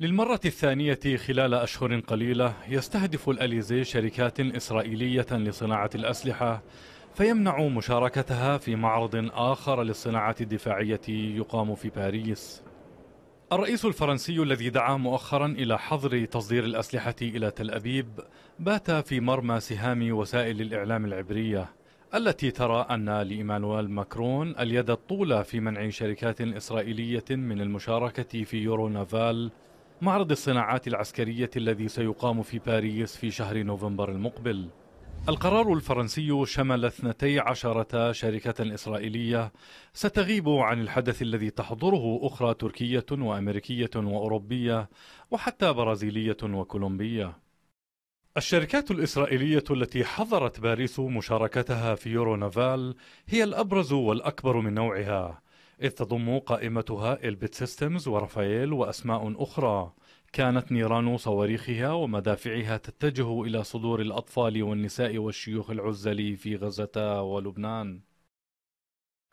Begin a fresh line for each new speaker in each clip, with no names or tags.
للمرة الثانية خلال أشهر قليلة يستهدف الأليزي شركات إسرائيلية لصناعة الأسلحة فيمنع مشاركتها في معرض آخر للصناعة الدفاعية يقام في باريس الرئيس الفرنسي الذي دعا مؤخرا إلى حظر تصدير الأسلحة إلى تل أبيب بات في مرمى سهام وسائل الإعلام العبرية التي ترى أن لإيمانويل ماكرون اليد الطولى في منع شركات إسرائيلية من المشاركة في يورو نافال معرض الصناعات العسكرية الذي سيقام في باريس في شهر نوفمبر المقبل القرار الفرنسي شمل 12 شركة إسرائيلية ستغيب عن الحدث الذي تحضره أخرى تركية وأمريكية وأوروبية وحتى برازيلية وكولومبية الشركات الإسرائيلية التي حظرت باريس مشاركتها في يورو نافال هي الأبرز والأكبر من نوعها إذ تضم قائمتها إلبت سيستمز ورافائيل وأسماء أخرى كانت نيران صواريخها ومدافعها تتجه إلى صدور الأطفال والنساء والشيوخ العزل في غزة ولبنان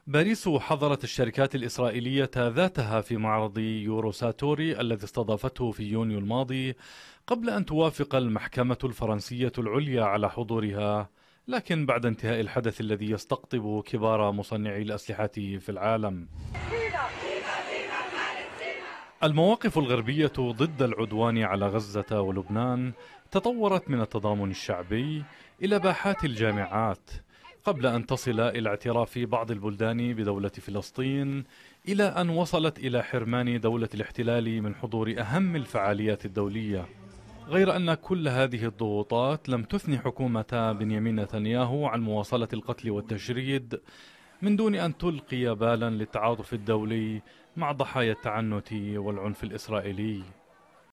باريس حضرت الشركات الإسرائيلية ذاتها في معرض يوروساتوري الذي استضافته في يونيو الماضي قبل أن توافق المحكمة الفرنسية العليا على حضورها لكن بعد انتهاء الحدث الذي يستقطب كبار مصنعي الأسلحة في العالم المواقف الغربية ضد العدوان على غزة ولبنان تطورت من التضامن الشعبي إلى باحات الجامعات قبل أن تصل إلى اعتراف بعض البلدان بدولة فلسطين إلى أن وصلت إلى حرمان دولة الاحتلال من حضور أهم الفعاليات الدولية غير أن كل هذه الضغوطات لم تثني حكومة بنيامين نتنياهو عن مواصلة القتل والتجريد من دون أن تلقي بالا للتعاطف الدولي مع ضحايا التعنت والعنف الإسرائيلي